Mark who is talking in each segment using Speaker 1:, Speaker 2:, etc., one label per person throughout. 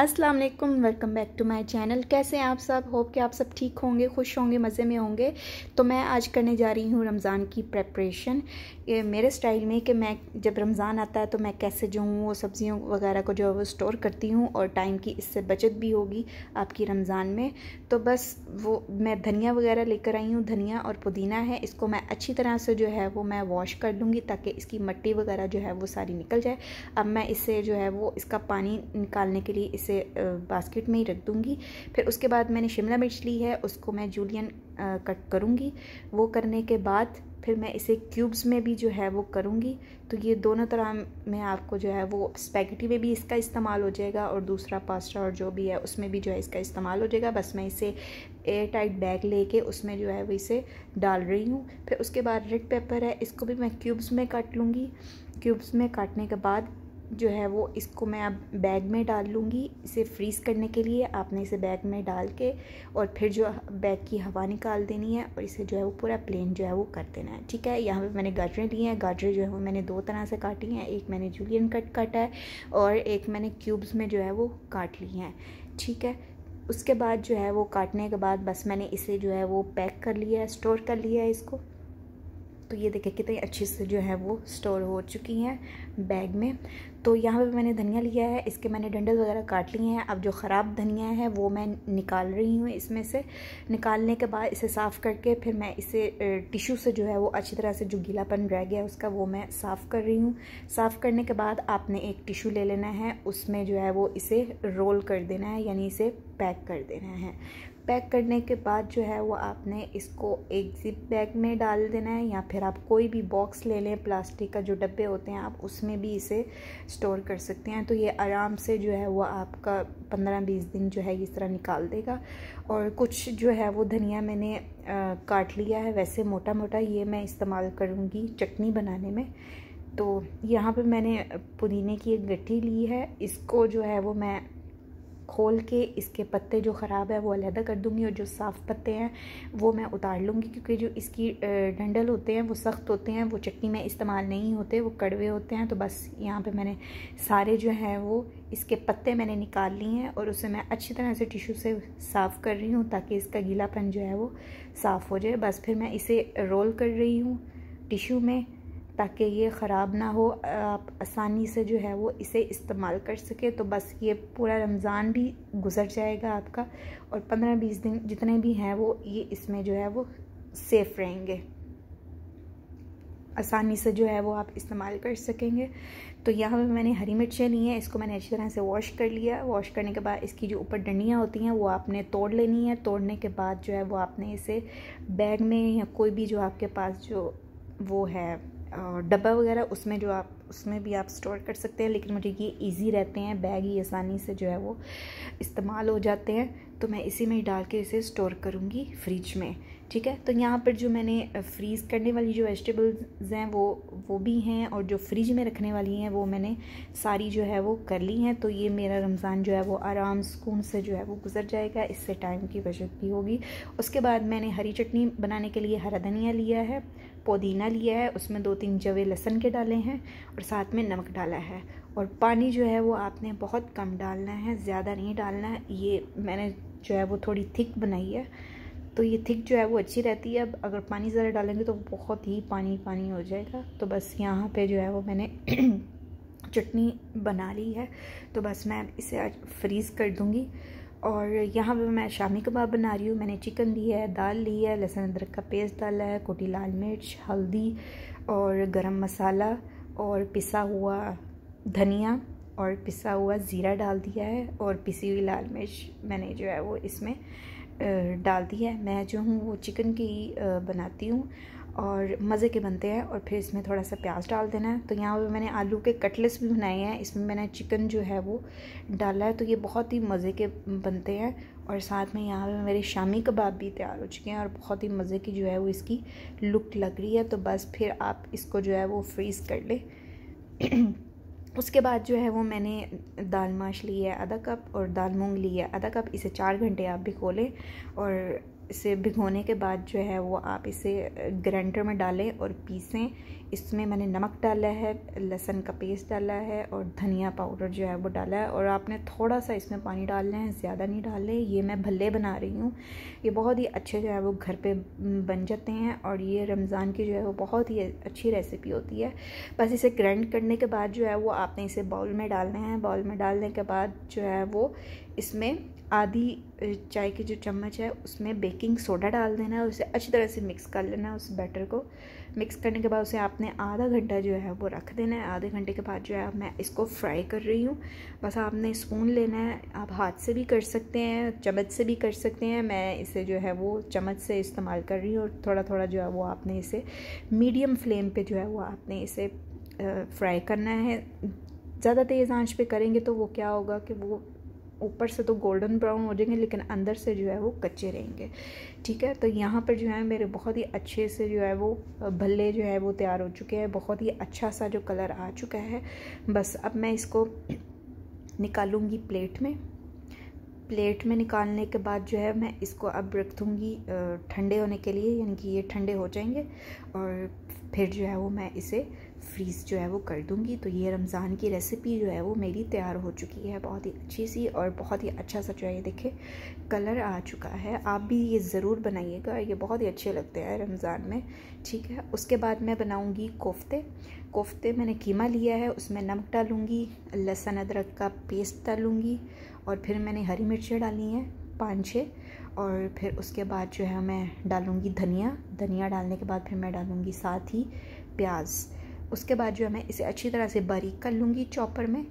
Speaker 1: अस्सलाम वालेकुम welcome back to my channel कैसे हैं आप सब होप कि आप सब ठीक होंगे खुश होंगे मज़े में होंगे तो मैं आज करने जा रही हूँ रमज़ान की प्रेपरेशन ये मेरे स्टाइल में कि मैं जब रमज़ान आता है तो मैं कैसे जो हूँ वो सब्ज़ियों वगैरह को जो है वो स्टोर करती हूँ और टाइम की इससे बचत भी होगी आपकी रमज़ान में तो बस वो मैं धनिया वगैरह लेकर आई हूँ धनिया और पुदीना है इसको मैं अच्छी तरह से जो है वो मैं वॉश कर लूँगी ताकि इसकी मट्टी वगैरह जो है वो सारी निकल जाए अब मैं इससे जो है वो इसका पानी निकालने के लिए इसे इसे बास्केट में ही रख दूँगी फिर उसके बाद मैंने शिमला मिर्च ली है उसको मैं जूलियन कट करूँगी वो करने के बाद फिर मैं इसे क्यूब्स में भी जो है वो करूँगी तो ये दोनों तरह में आपको जो है वो स्पैगेटी में भी इसका इस्तेमाल हो जाएगा और दूसरा पास्ता और जो भी है उसमें भी जो है इसका इस्तेमाल हो जाएगा बस मैं इसे एयर टाइट बैग लेके उसमें जो है वो इसे डाल रही हूँ फिर उसके बाद रेड पेपर है इसको भी मैं क्यूब्स में काट लूँगी क्यूब्स में काटने के बाद जो है वो इसको मैं अब बैग में डाल लूँगी इसे फ्रीज़ करने के लिए आपने इसे बैग में डाल के और फिर जो बैग की हवा निकाल देनी है और इसे जो है वो पूरा प्लेन जो है वो कर देना है ठीक है यहाँ पे मैंने गाजरें ली हैं गाजरें जो है वो मैंने दो तरह से काटी हैं एक मैंने जूलियन कट काटा है और एक मैंने क्यूब्स में जो है वो काट ली हैं ठीक है उसके बाद जो है वो काटने के बाद बस मैंने इसे जो है वो पैक कर लिया है स्टोर कर लिया है इसको तो ये देखें कितनी अच्छी से जो है वो स्टोर हो चुकी हैं बैग में तो यहाँ पे मैंने धनिया लिया है इसके मैंने डंडल वगैरह काट लिए हैं अब जो ख़राब धनिया है वो मैं निकाल रही हूँ इसमें से निकालने के बाद इसे साफ़ करके फिर मैं इसे टिशू से जो है वो अच्छी तरह से जो गीलापन रह गया उसका वो मैं साफ़ कर रही हूँ साफ़ करने के बाद आपने एक टिशू ले लेना है उसमें जो है वो इसे रोल कर देना है यानी इसे पैक कर देना है पैक करने के बाद जो है वो आपने इसको एक जिप बैग में डाल देना है या फिर आप कोई भी बॉक्स ले लें प्लास्टिक का जो डब्बे होते हैं आप उसमें भी इसे स्टोर कर सकते हैं तो ये आराम से जो है वो आपका पंद्रह बीस दिन जो है इस तरह निकाल देगा और कुछ जो है वो धनिया मैंने आ, काट लिया है वैसे मोटा मोटा ये मैं इस्तेमाल करूँगी चटनी बनाने में तो यहाँ पर मैंने पुदीने की एक गट्ठी ली है इसको जो है वो मैं खोल के इसके पत्ते जो ख़राब है वो अलहदा कर दूँगी और जो साफ़ पत्ते हैं वो मैं उतार लूँगी क्योंकि जो इसकी डंडल होते हैं वो सख्त होते हैं वो चटनी में इस्तेमाल नहीं होते वो कड़वे होते हैं तो बस यहाँ पे मैंने सारे जो हैं वो इसके पत्ते मैंने निकाल लिए हैं और उसे मैं अच्छी तरह से टिशू से साफ़ कर रही हूँ ताकि इसका गीलापन जो है वो साफ़ हो जाए बस फिर मैं इसे रोल कर रही हूँ टिशू में ताकि ये ख़राब ना हो आप आसानी से जो है वो इसे इस्तेमाल कर सके तो बस ये पूरा रमज़ान भी गुज़र जाएगा आपका और पंद्रह बीस दिन जितने भी हैं वो ये इसमें जो है वो सेफ़ रहेंगे आसानी से जो है वो आप इस्तेमाल कर सकेंगे तो यहाँ पे मैंने हरी मिर्चें ली हैं इसको मैंने अच्छी तरह से वॉश कर लिया वॉश करने के बाद इसकी जो ऊपर डंडियाँ होती हैं वो आपने तोड़ लेनी है तोड़ने के बाद जो है वो आपने इसे बैग में या कोई भी जो आपके पास जो वो है डब्बा वगैरह उसमें जो आप उसमें भी आप स्टोर कर सकते हैं लेकिन मुझे ये इजी रहते हैं बैग ही आसानी से जो है वो इस्तेमाल हो जाते हैं तो मैं इसी में ही डाल के इसे स्टोर करूँगी फ्रिज में ठीक है तो यहाँ पर जो मैंने फ्रीज़ करने वाली जो वेजिटेबल्स हैं वो वो भी हैं और जो फ्रिज में रखने वाली हैं वो मैंने सारी जो है वो कर ली हैं तो ये मेरा रमज़ान जो है वो आराम सुकून से जो है वो गुजर जाएगा इससे टाइम की बचत भी होगी उसके बाद मैंने हरी चटनी बनाने के लिए हरा धनिया लिया है पुदीना लिया है उसमें दो तीन जवे लहसन के डाले हैं और साथ में नमक डाला है और पानी जो है वो आपने बहुत कम डालना है ज़्यादा नहीं डालना है ये मैंने जो है वो थोड़ी थिक बनाई है तो ये थिक जो है वो अच्छी रहती है अब अगर पानी ज़रा डालेंगे तो बहुत ही पानी पानी हो जाएगा तो बस यहाँ पे जो है वो मैंने चटनी बना ली है तो बस मैं इसे आज फ्रीज़ कर दूँगी और यहाँ पे मैं शामी कबाब बना रही हूँ मैंने चिकन ली है दाल ली है लहसुन अदरक का पेस्ट डाला है कोटी लाल मिर्च हल्दी और गर्म मसाला और पिसा हुआ धनिया और पिसा हुआ ज़ीरा डाल दिया है और पिसी हुई लाल मिर्च मैंने जो है वो इसमें डालती है मैं जो हूँ वो चिकन की बनाती हूँ और मज़े के बनते हैं और फिर इसमें थोड़ा सा प्याज डाल देना है तो यहाँ पे मैंने आलू के कटलेट्स भी बनाए हैं इसमें मैंने चिकन जो है वो डाला है तो ये बहुत ही मज़े के बनते हैं और साथ में यहाँ पे मेरे शामी कबाब भी तैयार हो चुके हैं और बहुत ही मज़े की जो है वो इसकी लुक लग रही है तो बस फिर आप इसको जो है वो फ्रीज़ कर लें उसके बाद जो है वो मैंने दाल माश ली है आधा कप और दाल मूंग ली है आधा कप इसे चार घंटे आप भिगो लें और इसे भिगोने के बाद जो है वो आप इसे ग्राइंडर में डालें और पीसें इसमें मैंने नमक डाला है लहसुन का पेस्ट डाला है और धनिया पाउडर जो है वो डाला है और आपने थोड़ा सा इसमें पानी डालना है ज़्यादा नहीं डालें ये मैं भल्ले बना रही हूँ ये बहुत ही अच्छे जो है वो घर पर बन जाते हैं और ये रमज़ान की जो है वो बहुत ही अच्छी रेसिपी होती है बस इसे ग्राइंड करने के बाद जो है वो आपने इसे बाउल में डालना है बाउल में डालने के बाद जो है वो इसमें आधी चाय की जो चम्मच है उसमें बेकिंग सोडा डाल देना है उसे अच्छी तरह से मिक्स कर लेना है उस बैटर को मिक्स करने के बाद उसे आपने आधा घंटा जो है वो रख देना है आधे घंटे के बाद जो है मैं इसको फ्राई कर रही हूँ बस आपने स्पून लेना है आप हाथ से भी कर सकते हैं चम्मच से भी कर सकते हैं मैं इसे जो है वो चम्मच से इस्तेमाल कर रही हूँ और थोड़ा थोड़ा जो है वो आपने इसे मीडियम फ्लेम पर जो है वो आपने इसे फ्राई करना है ज़्यादा तेज़ आँच पर करेंगे तो वो क्या होगा कि वो ऊपर से तो गोल्डन ब्राउन हो जाएंगे लेकिन अंदर से जो है वो कच्चे रहेंगे ठीक है तो यहाँ पर जो है मेरे बहुत ही अच्छे से जो है वो भल्ले जो है वो तैयार हो चुके हैं बहुत ही अच्छा सा जो कलर आ चुका है बस अब मैं इसको निकालूँगी प्लेट में प्लेट में निकालने के बाद जो है मैं इसको अब रख दूँगी ठंडे होने के लिए यानी कि ये ठंडे हो जाएंगे और फिर जो है वो मैं इसे फ्रीज़ जो है वो कर दूँगी तो ये रमज़ान की रेसिपी जो है वो मेरी तैयार हो चुकी है बहुत ही अच्छी सी और बहुत ही अच्छा सा जो है ये देखिए कलर आ चुका है आप भी ये ज़रूर बनाइएगा ये बहुत ही अच्छे लगते हैं रमज़ान में ठीक है उसके बाद मैं बनाऊँगी कोफ्ते कोफ्ते मैंने कीमा लिया है उसमें नमक डालूँगी लहसुन अदरक का पेस्ट डालूँगी और फिर मैंने हरी मिर्चें डाली हैं पाँच छः और फिर उसके बाद जो है मैं डालूँगी धनिया धनिया डालने के बाद फिर मैं डालूँगी साथ ही प्याज़ उसके बाद जो है मैं इसे अच्छी तरह से बारीक कर लूँगी चॉपर में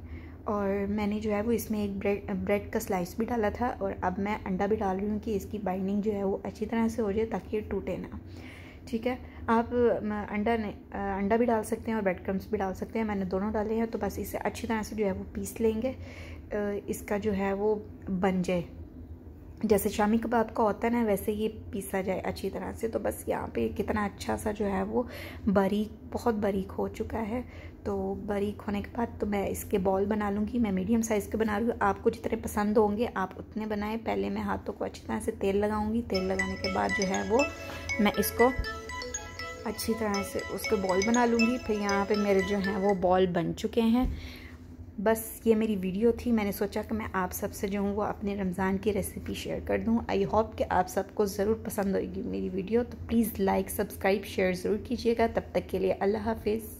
Speaker 1: और मैंने जो है वो इसमें एक ब्रेड ब्रेड का स्लाइस भी डाला था और अब मैं अंडा भी डाल रही हूँ कि इसकी बाइंडिंग जो है वो अच्छी तरह से हो जाए ताकि ये टूटे ना ठीक है आप अंडा ने अंडा भी डाल सकते हैं और ब्रेड क्रम्स भी डाल सकते हैं मैंने दोनों डाले हैं तो बस इसे अच्छी तरह से जो है वो पीस लेंगे इसका जो है वो बन जाए जैसे शामी कबाब का होता है ना वैसे ही पीसा जाए अच्छी तरह से तो बस यहाँ पे कितना अच्छा सा जो है वो बारीक बहुत बारीक हो चुका है तो बारीक होने के बाद तो मैं इसके बॉल बना लूँगी मैं मीडियम साइज़ के बना लूँगी आपको जितने पसंद होंगे आप उतने बनाएं पहले मैं हाथों को अच्छी तरह से तेल लगाऊँगी तेल लगाने के बाद जो है वो मैं इसको अच्छी तरह से उसके बॉल बना लूँगी फिर यहाँ पर मेरे जो हैं वो बॉल बन चुके हैं बस ये मेरी वीडियो थी मैंने सोचा कि मैं आप सब से जो हूँ वो अपने रमज़ान की रेसिपी शेयर कर दूँ आई होप कि आप सबको ज़रूर पसंद होगी मेरी वीडियो तो प्लीज़ लाइक सब्सक्राइब शेयर ज़रूर कीजिएगा तब तक के लिए अल्लाह हाफिज़